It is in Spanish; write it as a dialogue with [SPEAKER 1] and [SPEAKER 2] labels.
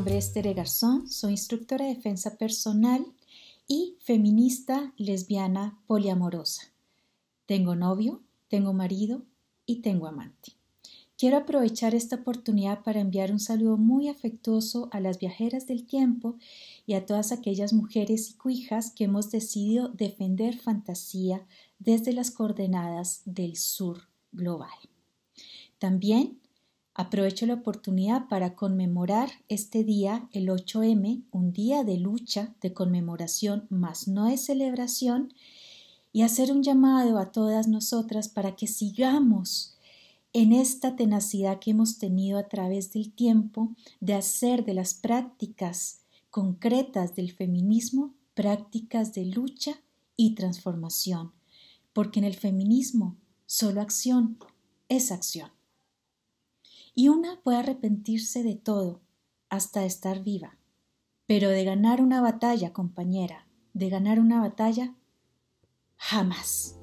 [SPEAKER 1] nombre es Garzón, soy instructora de defensa personal y feminista lesbiana poliamorosa. Tengo novio, tengo marido y tengo amante. Quiero aprovechar esta oportunidad para enviar un saludo muy afectuoso a las viajeras del tiempo y a todas aquellas mujeres y cuijas que hemos decidido defender fantasía desde las coordenadas del sur global. También Aprovecho la oportunidad para conmemorar este día, el 8M, un día de lucha, de conmemoración, más no de celebración, y hacer un llamado a todas nosotras para que sigamos en esta tenacidad que hemos tenido a través del tiempo de hacer de las prácticas concretas del feminismo prácticas de lucha y transformación, porque en el feminismo solo acción es acción y una puede arrepentirse de todo, hasta estar viva. Pero de ganar una batalla, compañera, de ganar una batalla, jamás.